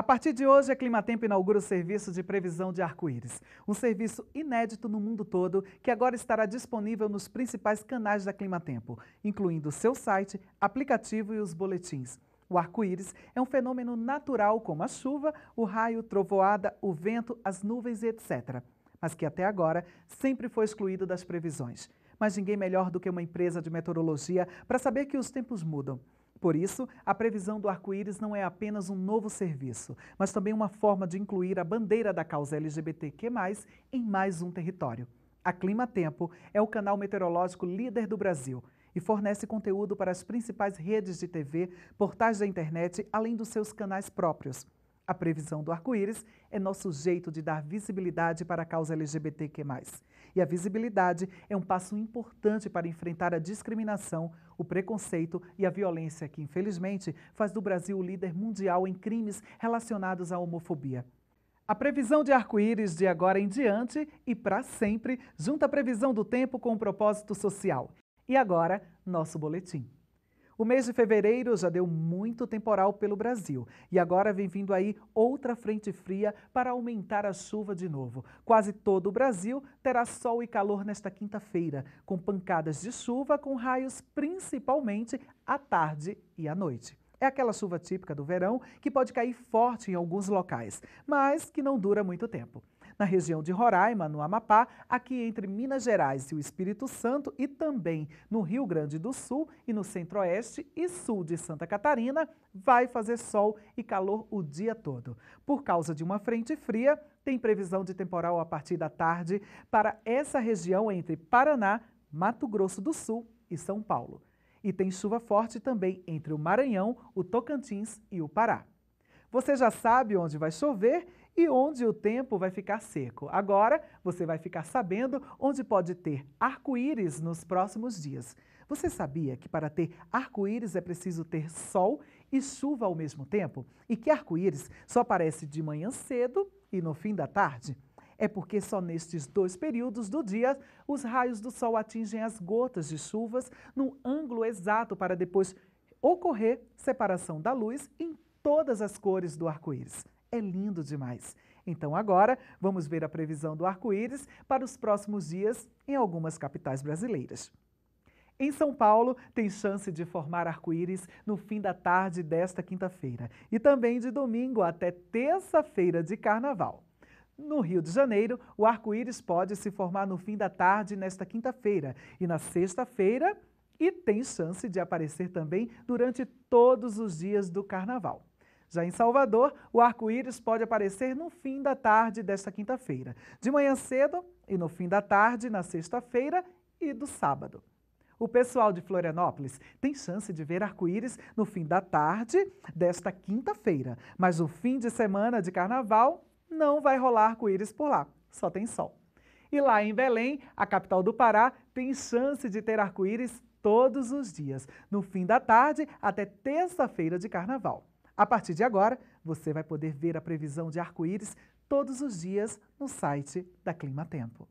A partir de hoje, a Climatempo inaugura o serviço de previsão de arco-íris, um serviço inédito no mundo todo que agora estará disponível nos principais canais da Climatempo, incluindo seu site, aplicativo e os boletins. O arco-íris é um fenômeno natural como a chuva, o raio, trovoada, o vento, as nuvens e etc., mas que até agora sempre foi excluído das previsões. Mas ninguém melhor do que uma empresa de meteorologia para saber que os tempos mudam. Por isso, a previsão do arco-íris não é apenas um novo serviço, mas também uma forma de incluir a bandeira da causa LGBTQ+, em mais um território. A Clima Tempo é o canal meteorológico líder do Brasil e fornece conteúdo para as principais redes de TV, portais da internet, além dos seus canais próprios. A previsão do arco-íris é nosso jeito de dar visibilidade para a causa LGBTQ+. E a visibilidade é um passo importante para enfrentar a discriminação, o preconceito e a violência que, infelizmente, faz do Brasil o líder mundial em crimes relacionados à homofobia. A previsão de arco-íris de agora em diante e para sempre junta a previsão do tempo com o propósito social. E agora, nosso boletim. O mês de fevereiro já deu muito temporal pelo Brasil e agora vem vindo aí outra frente fria para aumentar a chuva de novo. Quase todo o Brasil terá sol e calor nesta quinta-feira, com pancadas de chuva com raios principalmente à tarde e à noite. É aquela chuva típica do verão que pode cair forte em alguns locais, mas que não dura muito tempo na região de Roraima, no Amapá, aqui entre Minas Gerais e o Espírito Santo e também no Rio Grande do Sul e no centro-oeste e sul de Santa Catarina, vai fazer sol e calor o dia todo. Por causa de uma frente fria, tem previsão de temporal a partir da tarde para essa região entre Paraná, Mato Grosso do Sul e São Paulo. E tem chuva forte também entre o Maranhão, o Tocantins e o Pará. Você já sabe onde vai chover e onde o tempo vai ficar seco. Agora você vai ficar sabendo onde pode ter arco-íris nos próximos dias. Você sabia que para ter arco-íris é preciso ter sol e chuva ao mesmo tempo? E que arco-íris só aparece de manhã cedo e no fim da tarde? É porque só nestes dois períodos do dia os raios do sol atingem as gotas de chuvas no ângulo exato para depois ocorrer separação da luz em todas as cores do arco-íris. É lindo demais. Então agora vamos ver a previsão do arco-íris para os próximos dias em algumas capitais brasileiras. Em São Paulo, tem chance de formar arco-íris no fim da tarde desta quinta-feira e também de domingo até terça-feira de carnaval. No Rio de Janeiro, o arco-íris pode se formar no fim da tarde nesta quinta-feira e na sexta-feira e tem chance de aparecer também durante todos os dias do carnaval. Já em Salvador, o arco-íris pode aparecer no fim da tarde desta quinta-feira, de manhã cedo e no fim da tarde na sexta-feira e do sábado. O pessoal de Florianópolis tem chance de ver arco-íris no fim da tarde desta quinta-feira, mas o fim de semana de carnaval não vai rolar arco-íris por lá, só tem sol. E lá em Belém, a capital do Pará, tem chance de ter arco-íris todos os dias, no fim da tarde até terça-feira de carnaval. A partir de agora, você vai poder ver a previsão de arco-íris todos os dias no site da Clima Tempo.